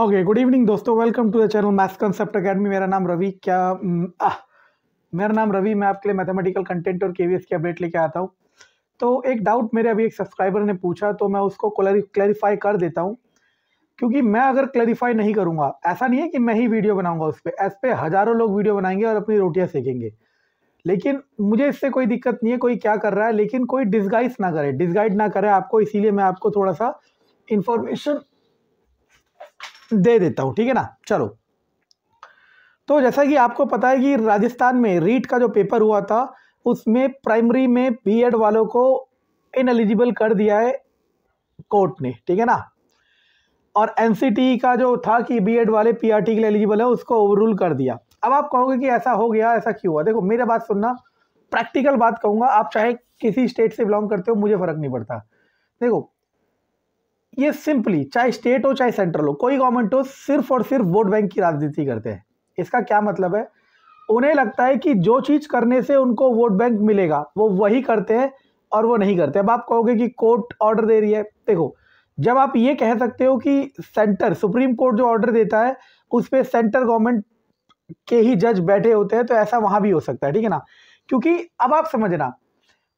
okay good evening दोस्तों welcome to the channel maths concept academy मेरा नाम रवि क्या हम्म, आ, मेरा नाम रवि मैं आपके लिए मैथमेटिकल कंटेंट और के की अपडेट लेके आता हूँ तो एक डाउट मेरे अभी एक सब्सक्राइबर ने पूछा तो मैं उसको क्लैरिफाई कर देता हूँ क्योंकि मैं अगर क्लैरिफाई नहीं करूँगा ऐसा नहीं है कि मैं ही वीडियो बनाऊँगा उस पर एस पर हज़ारों लोग वीडियो बनाएंगे और अपनी रोटियाँ सेकेंगे लेकिन मुझे इससे कोई दिक्कत नहीं है कोई क्या कर रहा है लेकिन कोई डिसगाइड ना करे डिसगाइड ना करे आपको इसीलिए मैं आपको थोड़ा सा इन्फॉर्मेशन दे देता हूँ ठीक है ना चलो तो जैसा कि आपको पता है कि राजस्थान में रीट का जो पेपर हुआ था उसमें प्राइमरी में बीएड वालों को इनएलिजिबल कर दिया है कोर्ट ने ठीक है ना और एन का जो था कि बीएड वाले पीआरटी के लिए एलिजिबल है उसको ओवरूल कर दिया अब आप कहोगे कि ऐसा हो गया ऐसा क्यों हुआ देखो मेरा बात सुनना प्रैक्टिकल बात कहूँगा आप चाहे किसी स्टेट से बिलोंग करते हो मुझे फ़र्क नहीं पड़ता देखो ये सिंपली चाहे स्टेट हो चाहे सेंट्रल हो कोई गवर्नमेंट हो सिर्फ और सिर्फ वोट बैंक की राजनीति करते हैं इसका क्या मतलब है उन्हें लगता है कि जो चीज़ करने से उनको वोट बैंक मिलेगा वो वही करते हैं और वो नहीं करते अब आप कहोगे कि कोर्ट ऑर्डर दे रही है देखो जब आप ये कह सकते हो कि सेंटर सुप्रीम कोर्ट जो ऑर्डर देता है उस पर सेंटर गवर्नमेंट के ही जज बैठे होते हैं तो ऐसा वहाँ भी हो सकता है ठीक है ना क्योंकि अब आप समझना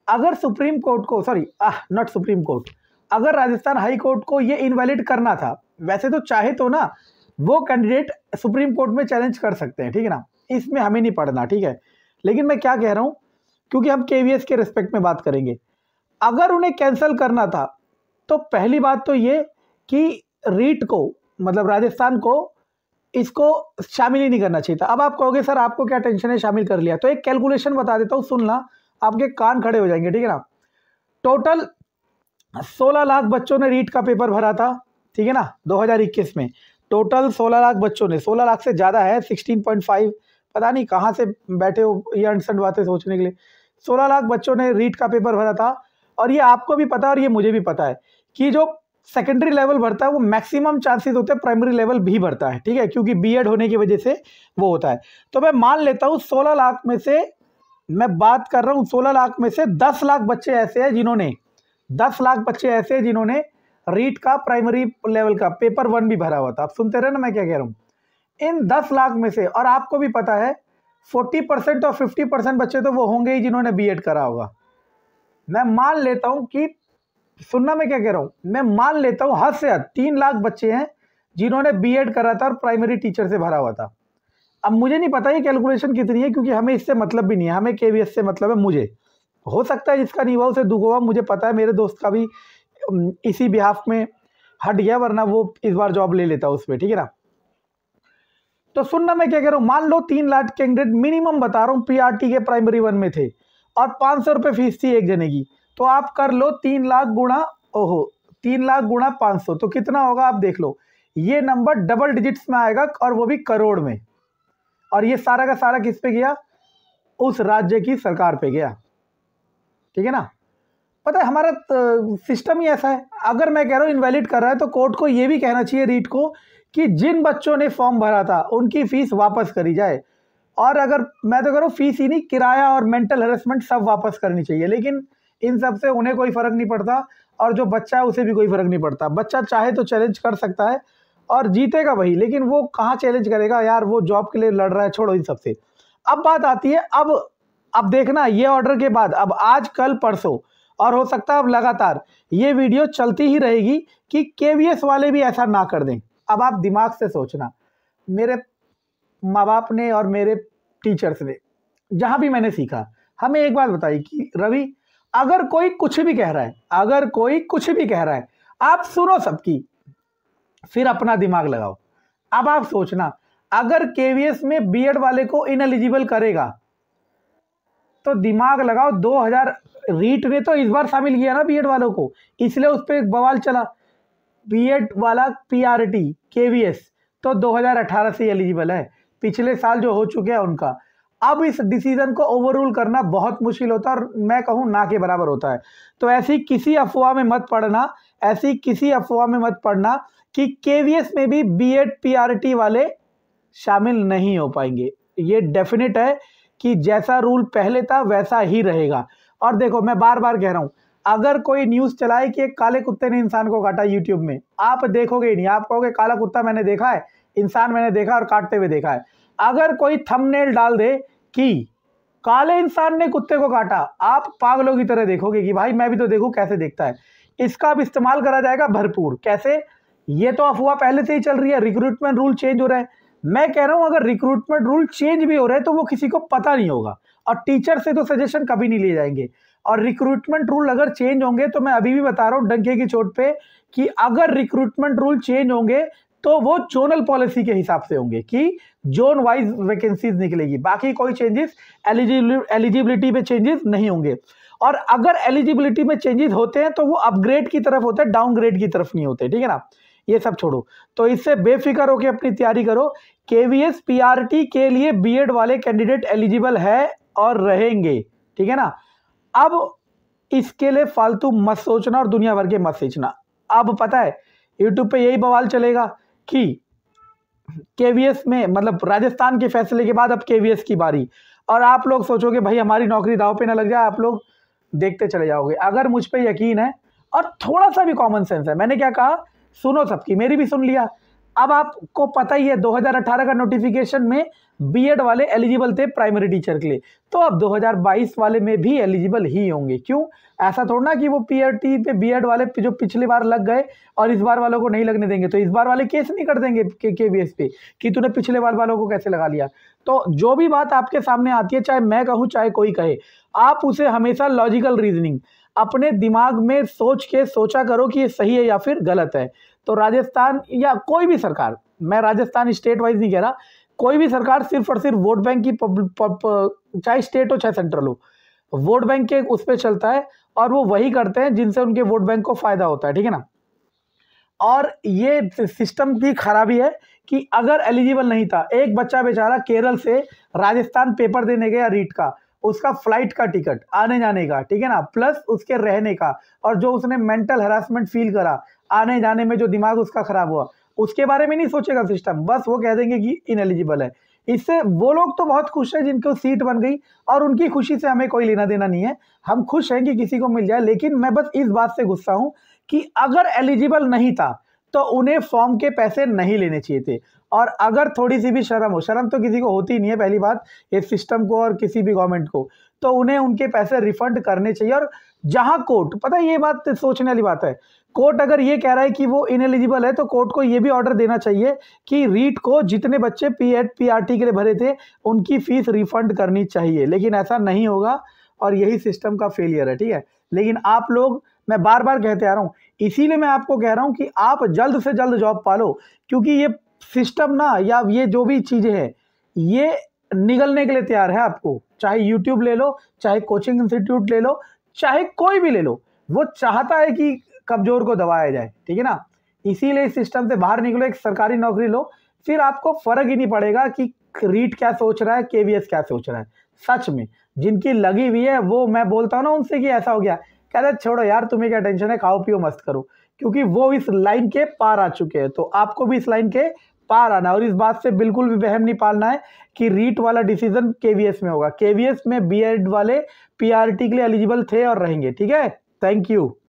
अगर सुप्रीम कोर्ट को sorry ah not supreme court अगर राजस्थान हाई कोर्ट को ये इनवैलिड करना था वैसे तो चाहे तो ना वो कैंडिडेट सुप्रीम कोर्ट में चैलेंज कर सकते हैं ठीक है ना इसमें हमें नहीं पढ़ना ठीक है लेकिन मैं क्या कह रहा हूँ क्योंकि हम के के रिस्पेक्ट में बात करेंगे अगर उन्हें कैंसिल करना था तो पहली बात तो ये कि रीट को मतलब राजस्थान को इसको शामिल ही नहीं करना चाहिए था अब आप कहोगे सर आपको क्या टेंशन है शामिल कर लिया तो एक कैलकुलेशन बता देता हूँ सुनना आपके कान खड़े हो जाएंगे ठीक है ना टोटल सोलह लाख बच्चों ने रीट का पेपर भरा था ठीक है ना 2021 में टोटल 16 लाख बच्चों ने 16 लाख से ज़्यादा है 16.5 पता नहीं कहाँ से बैठे हो ये अनसंड बातें सोचने के लिए 16 लाख बच्चों ने रीट का पेपर भरा था और ये आपको भी पता है और ये मुझे भी पता है कि जो सेकेंडरी लेवल भरता है वो मैक्सिमम चांसेस होते हैं प्राइमरी लेवल भी भरता है ठीक है क्योंकि बीएड होने की वजह से वो होता है तो मैं मान लेता हूँ सोलह लाख में से मैं बात कर रहा हूँ सोलह लाख में से दस लाख बच्चे ऐसे हैं जिन्होंने दस लाख बच्चे ऐसे हैं जिन्होंने रीट का प्राइमरी लेवल का पेपर वन भी भरा हुआ था आप सुनते रहे ना मैं क्या कह रहा हूँ इन दस लाख में से और आपको भी पता है फोर्टी परसेंट और फिफ्टी परसेंट बच्चे तो वो होंगे ही जिन्होंने बी एड करा होगा मैं मान लेता हूँ कि सुनना मैं क्या कह रहा हूँ मैं मान लेता हूँ हद से हद तीन लाख बच्चे हैं जिन्होंने बी एड करा था और प्राइमरी टीचर से भरा हुआ था अब मुझे नहीं पता ये कैलकुलेशन कितनी है क्योंकि हमें इससे मतलब भी नहीं है हमें के से मतलब है मुझे हो सकता है जिसका नहीं हुआ उसे दुख हुआ मुझे पता है मेरे दोस्त का भी इसी बिहाफ में हट गया वरना वो इस बार जॉब ले लेता उसमें ठीक है ना तो सुनना मैं क्या कह रहा हूँ मान लो तीन लाख कैंडिडेट मिनिमम बता रहा हूँ पीआरटी के प्राइमरी वन में थे और पाँच सौ रुपये फीस थी एक जने की तो आप कर लो तीन लाख गुणा ओहो तीन लाख गुणा पाँच सौ तो कितना होगा आप देख लो ये नंबर डबल डिजिट्स में आएगा और वो भी करोड़ में और ये सारा का सारा किस पे गया उस राज्य की सरकार पे गया ठीक है ना पता है हमारा सिस्टम ही ऐसा है अगर मैं कह रहा हूँ इनवैलिड कर रहा है तो कोर्ट को ये भी कहना चाहिए रीट को कि जिन बच्चों ने फॉर्म भरा था उनकी फ़ीस वापस करी जाए और अगर मैं तो कह रहा हूँ फ़ीस ही नहीं किराया और मेंटल हरेसमेंट सब वापस करनी चाहिए लेकिन इन सब से उन्हें कोई फ़र्क नहीं पड़ता और जो बच्चा है उसे भी कोई फ़र्क नहीं पड़ता बच्चा चाहे तो चैलेंज कर सकता है और जीतेगा वही लेकिन वो कहाँ चैलेंज करेगा यार वो जॉब के लिए लड़ रहा है छोड़ो इन सबसे अब बात आती है अब अब देखना ये ऑर्डर के बाद अब आज कल परसों और हो सकता है अब लगातार ये वीडियो चलती ही रहेगी कि के वाले भी ऐसा ना कर दें अब आप दिमाग से सोचना मेरे माँ बाप ने और मेरे टीचर्स ने जहाँ भी मैंने सीखा हमें एक बात बताई कि रवि अगर कोई कुछ भी कह रहा है अगर कोई कुछ भी कह रहा है आप सुनो सबकी फिर अपना दिमाग लगाओ अब आप सोचना अगर केवीएस में बी वाले को इनएलिजिबल करेगा तो दिमाग लगाओ 2000 रीट ने तो इस बार शामिल किया ना बीएड वालों को इसलिए उस पर एक बवाल चला बीएड वाला पीआरटी केवीएस तो 2018 से एलिजिबल है पिछले साल जो हो चुके हैं उनका अब इस डिसीजन को ओवररूल करना बहुत मुश्किल होता है और मैं कहूँ ना के बराबर होता है तो ऐसी किसी अफवाह में मत पड़ना ऐसी किसी अफवाह में मत पड़ना कि केवीएस में भी बीएड पीआरटी वाले शामिल नहीं हो पाएंगे ये डेफिनेट है कि जैसा रूल पहले था वैसा ही रहेगा और देखो मैं बार बार कह रहा हूँ अगर कोई न्यूज़ चलाए कि एक काले कुत्ते ने इंसान को काटा यूट्यूब में आप देखोगे ही नहीं आप कहोगे काला कुत्ता मैंने देखा है इंसान मैंने देखा और काटते हुए देखा है अगर कोई थंबनेल डाल दे कि काले इंसान ने कुत्ते को काटा आप पागलों की तरह देखोगे कि भाई मैं भी तो देखूँ कैसे देखता है इसका अब इस्तेमाल करा जाएगा भरपूर कैसे ये तो अफवाह पहले से ही चल रही है रिक्रूटमेंट रूल चेंज हो रहा है मैं कह रहा हूं अगर रिक्रूटमेंट रूल चेंज भी हो रहे हैं तो वो किसी को पता नहीं होगा और टीचर से तो सजेशन कभी नहीं लिए जाएंगे और रिक्रूटमेंट रूल अगर चेंज होंगे तो मैं अभी भी बता रहा हूँ डंके की चोट पे कि अगर रिक्रूटमेंट रूल चेंज होंगे तो वो जोनल पॉलिसी के हिसाब से होंगे कि जोन वाइज वैकेंसीज निकलेगी बाकी कोई चेंजेस एलिजिबिलिटी में चेंजेस नहीं होंगे और अगर एलिजिबिलिटी में चेंजेस होते हैं तो वो अपग्रेड की तरफ होते हैं डाउनग्रेड की तरफ नहीं होते ठीक है ना ये सब छोड़ो तो इससे बेफिक्र होकर अपनी तैयारी करो के वी के लिए बी एड वाले कैंडिडेट एलिजिबल है और रहेंगे ठीक है ना अब इसके लिए फालतू मत सोचना और दुनिया भर के मत सींचना अब पता है यूट्यूब पे यही बवाल चलेगा कि के में मतलब राजस्थान के फैसले के बाद अब केवीएस की बारी और आप लोग सोचोगे भाई हमारी नौकरी दाव पे ना लग जाए आप लोग देखते चले जाओगे अगर मुझ पर यकीन है और थोड़ा सा भी कॉमन सेंस है मैंने क्या कहा सुनो सबकी मेरी भी सुन लिया अब आपको पता ही है 2018 का नोटिफिकेशन में बीएड वाले एलिजिबल थे प्राइमरी टीचर के लिए तो अब 2022 वाले में भी एलिजिबल ही होंगे क्यों ऐसा थोड़ा ना कि वो पीआरटी पे बीएड वाले जो पिछले बार लग गए और इस बार वालों को नहीं लगने देंगे तो इस बार वाले केस नहीं कर देंगे के के बी पे कि तूने पिछले बार वालों को कैसे लगा लिया तो जो भी बात आपके सामने आती है चाहे मैं कहूँ चाहे कोई कहे आप उसे हमेशा लॉजिकल रीजनिंग अपने दिमाग में सोच के सोचा करो कि ये सही है या फिर गलत है तो राजस्थान या कोई भी सरकार मैं राजस्थान स्टेट वाइज नहीं कह रहा कोई भी सरकार सिर्फ और सिर्फ वोट बैंक की चाहे स्टेट हो चाहे सेंट्रल हो वोट बैंक के उस पर चलता है और वो वही करते हैं जिनसे उनके वोट बैंक को फ़ायदा होता है ठीक है ना और ये सिस्टम की खराबी है कि अगर एलिजिबल नहीं था एक बच्चा बेचारा केरल से राजस्थान पेपर देने गया रीट का उसका फ्लाइट का टिकट आने जाने का ठीक है ना प्लस उसके रहने का और जो उसने मेंटल हरासमेंट फील करा आने जाने में जो दिमाग उसका ख़राब हुआ उसके बारे में नहीं सोचेगा सिस्टम बस वो कह देंगे कि इनएलिजिबल है इससे वो लोग तो बहुत खुश हैं जिनको सीट बन गई और उनकी खुशी से हमें कोई लेना देना नहीं है हम खुश हैं कि किसी को मिल जाए लेकिन मैं बस इस बात से गुस्सा हूँ कि अगर एलिजिबल नहीं था तो उन्हें फॉर्म के पैसे नहीं लेने चाहिए थे और अगर थोड़ी सी भी शर्म हो शर्म तो किसी को होती नहीं है पहली बात इस सिस्टम को और किसी भी गवर्नमेंट को तो उन्हें उनके पैसे रिफंड करने चाहिए और जहां कोर्ट पता है ये बात सोचने वाली बात है कोर्ट अगर ये कह रहा है कि वो इनएलिजिबल है तो कोर्ट को ये भी ऑर्डर देना चाहिए कि रीट को जितने बच्चे P Ed P R T के लिए भरे थे उनकी फ़ीस रिफंड करनी चाहिए लेकिन ऐसा नहीं होगा और यही सिस्टम का फेलियर है ठीक है लेकिन आप लोग मैं बार बार कहते आ रहा हूँ इसीलिए मैं आपको कह रहा हूँ कि आप जल्द से जल्द जॉब पालो क्योंकि ये सिस्टम ना या ये जो भी चीज़ें हैं ये निगलने के लिए तैयार है आपको चाहे यूट्यूब ले लो चाहे कोचिंग इंस्टीट्यूट ले लो चाहे कोई भी ले लो वो चाहता है कि कमज़ोर को दबाया जाए ठीक है ना इसीलिए इस सिस्टम से बाहर निकलो एक सरकारी नौकरी लो फिर आपको फ़र्क ही नहीं पड़ेगा कि रीट क्या सोच रहा है के क्या सोच रहा है सच में जिनकी लगी हुई है वो मैं बोलता हूँ ना उनसे कि ऐसा हो गया कहता छोड़ो यार तुम्हें क्या टेंशन है खाओ पियो मस्त करो क्योंकि वो इस लाइन के पार आ चुके हैं तो आपको भी इस लाइन के पार आना और इस बात से बिल्कुल भी वहम नहीं पालना है कि रीट वाला डिसीजन केवीएस में होगा केवीएस में बीएड वाले पीआरटी के लिए एलिजिबल थे और रहेंगे ठीक है थैंक यू